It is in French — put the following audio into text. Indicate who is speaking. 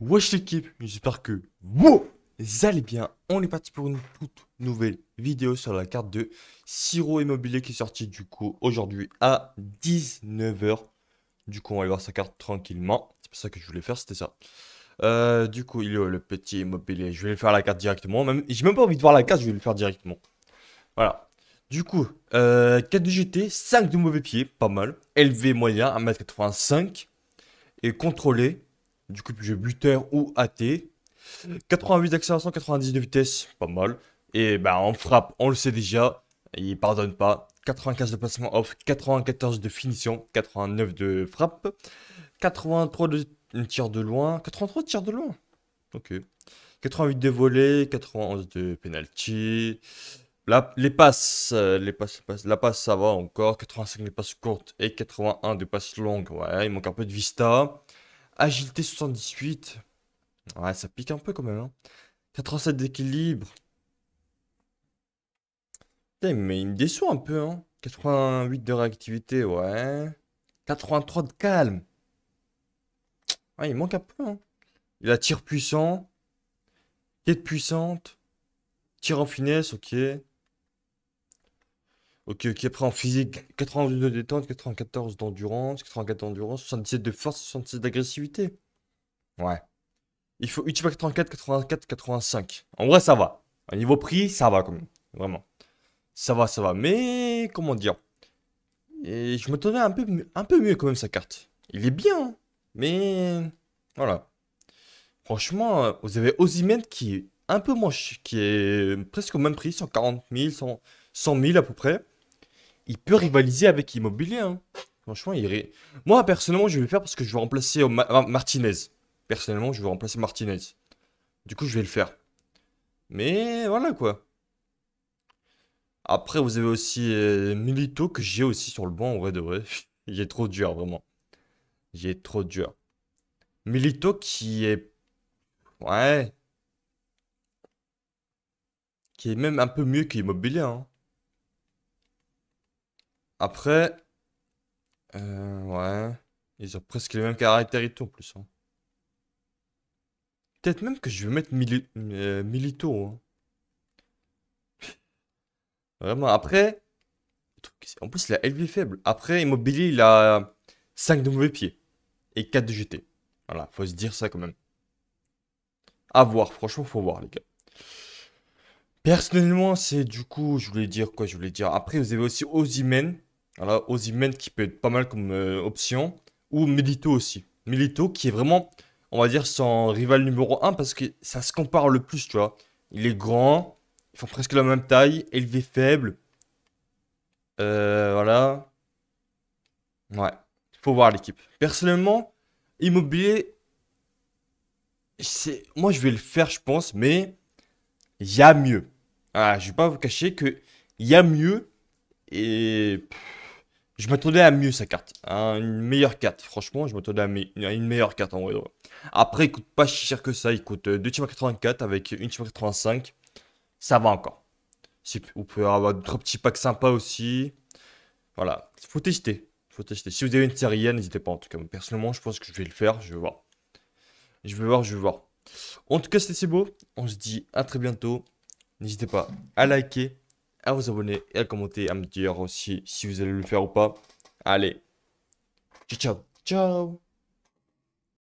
Speaker 1: Wesh l'équipe, j'espère que vous allez bien. On est parti pour une toute nouvelle vidéo sur la carte de Siro Immobilier qui est sortie du coup aujourd'hui à 19h. Du coup, on va aller voir sa carte tranquillement. C'est pour ça que je voulais faire, c'était ça. Euh, du coup, il est le petit immobilier. Je vais le faire la carte directement. Même, j'ai même pas envie de voir la carte, je vais le faire directement. Voilà. Du coup, 4 euh, de GT, 5 de mauvais pieds, pas mal. Élevé moyen, 1m85. Et contrôlé, du coup, j'ai buteur ou AT. 88 d'accélération, 90 de vitesse, pas mal. Et ben, on frappe, on le sait déjà, il pardonne pas. 95 de placement off, 94 de finition, 89 de frappe, 83 de tir de loin, 83 de tir de loin. Ok. 88 de volée, 91 de penalty. La, les, passes, euh, les passes, la passe ça va encore, 85 de passes courtes et 81 de passes longues. Ouais, il manque un peu de vista. Agilité 78. Ouais, ça pique un peu quand même. Hein. 87 d'équilibre. mais il me déçoit un peu. Hein. 88 de réactivité, ouais. 83 de calme. Ouais, il manque un peu. Hein. Il a tir puissant. Quête puissante. Tir en finesse, ok. Ok, qui après en physique, 92 de détente, 94 d'endurance, 84 d'endurance, 77 de force, 76 d'agressivité. Ouais. Il faut 84, 84, 85. En vrai, ça va. Au niveau prix, ça va quand même. Vraiment. Ça va, ça va. Mais, comment dire Et je m'attendais un peu, un peu mieux quand même sa carte. Il est bien, hein. mais voilà. Franchement, euh, vous avez Ozymen qui est un peu moins qui est presque au même prix, 140 000, 100 000 à peu près il peut rivaliser avec Immobilier. Hein. Franchement, il... moi personnellement, je vais le faire parce que je vais remplacer Martinez. Personnellement, je vais remplacer Martinez. Du coup, je vais le faire. Mais voilà quoi. Après, vous avez aussi euh, Milito que j'ai aussi sur le banc, en vrai de vrai. il est trop dur, vraiment. J'ai trop dur. Milito qui est. Ouais. Qui est même un peu mieux qu'Immobilier. Hein. Après... Euh, ouais. Ils ont presque les mêmes tout en plus. Hein. Peut-être même que je vais mettre euh, Milito. Hein. Vraiment, après... En plus, il a LV faible. Après, Immobilier, il a 5 de mauvais pieds Et 4 de GT. Voilà, faut se dire ça quand même. À voir, franchement, faut voir, les gars. Personnellement, c'est du coup, je voulais dire quoi Je voulais dire. Après, vous avez aussi Ozimen. Voilà, Ozymen qui peut être pas mal comme euh, option. Ou Milito aussi. Milito qui est vraiment, on va dire, son rival numéro 1 parce que ça se compare le plus, tu vois. Il est grand, ils font presque la même taille, élevé faible. Euh, voilà. Ouais, il faut voir l'équipe. Personnellement, immobilier, moi je vais le faire, je pense, mais il y a mieux. Ah, je vais pas vous cacher que il y a mieux et je m'attendais à mieux sa carte, hein, une meilleure carte. Franchement, je m'attendais à, une meilleure carte en vrai. Après, il coûte pas si cher que ça. Il coûte 84 euh, avec 1,85. Ça va encore. Vous pouvez avoir d'autres petits packs sympas aussi. Voilà, faut tester. Faut tester. Si vous avez une série, n'hésitez pas en tout cas. Personnellement, je pense que je vais le faire. Je vais voir. Je vais voir, je vais voir. En tout cas, c'était beau. On se dit à très bientôt. N'hésitez pas à liker, à vous abonner et à commenter, à me dire aussi si vous allez le faire ou pas. Allez, ciao, ciao